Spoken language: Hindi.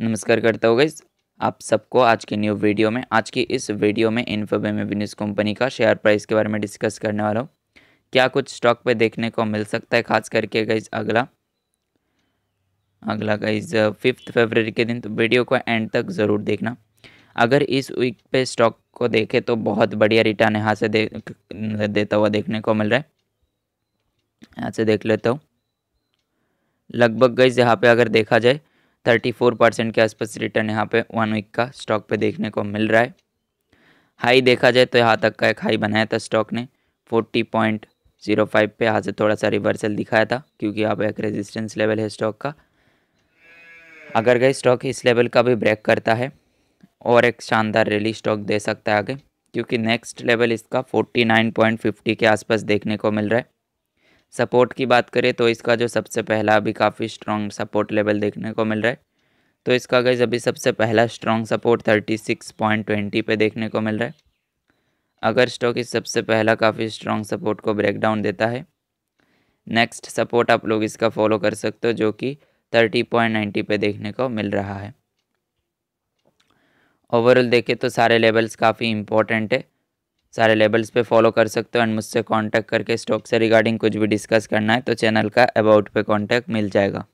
नमस्कार करता हूँ गाइस आप सबको आज के न्यू वीडियो में आज की इस वीडियो में इन्फोबेम बिजनेस कंपनी का शेयर प्राइस के बारे में डिस्कस करने वाला हूँ क्या कुछ स्टॉक पे देखने को मिल सकता है खास करके गाइज अगला अगला गाइज फिफ्थ फरवरी के दिन तो वीडियो को एंड तक ज़रूर देखना अगर इस वीक पे स्टॉक को देखें तो बहुत बढ़िया रिटर्न यहाँ से दे, देता हुआ देखने को मिल रहा है यहाँ से देख लेता हूँ लगभग गई यहाँ पे अगर देखा जाए थर्टी फोर परसेंट के आसपास रिटर्न यहाँ पे वन वीक का स्टॉक पे देखने को मिल रहा है हाई देखा जाए तो यहाँ तक का एक हाई बनाया था स्टॉक ने फोर्टी पॉइंट जीरो फाइव पे यहाँ से थोड़ा सा रिवर्सल दिखाया था क्योंकि यहाँ पे एक रेजिस्टेंस लेवल है स्टॉक का अगर गए स्टॉक इस लेवल का भी ब्रेक करता है और एक शानदार रैली स्टॉक दे सकता है आगे क्योंकि नेक्स्ट लेवल इसका 49.50 के आसपास देखने को मिल रहा है सपोर्ट की बात करें तो इसका जो सबसे पहला अभी काफ़ी स्ट्रॉन्ग सपोर्ट लेवल देखने को मिल रहा है तो इसका गैस अभी सबसे पहला strong support thirty six point twenty पे देखने को मिल रहा है अगर स्टॉक इस सबसे पहला काफ़ी स्ट्रॉन्ग सपोर्ट को ब्रेकडाउन देता है नेक्स्ट सपोर्ट आप लोग इसका फॉलो कर सकते हो जो कि थर्टी पॉइंट नाइन्टी पे देखने को मिल रहा है ओवरऑल देखें तो सारे लेवल्स काफ़ी इम्पोर्टेंट है सारे लेबल्स पे फॉलो कर सकते हो एंड मुझसे कांटेक्ट करके स्टॉक से रिगार्डिंग कुछ भी डिस्कस करना है तो चैनल का अबाउट पे कांटेक्ट मिल जाएगा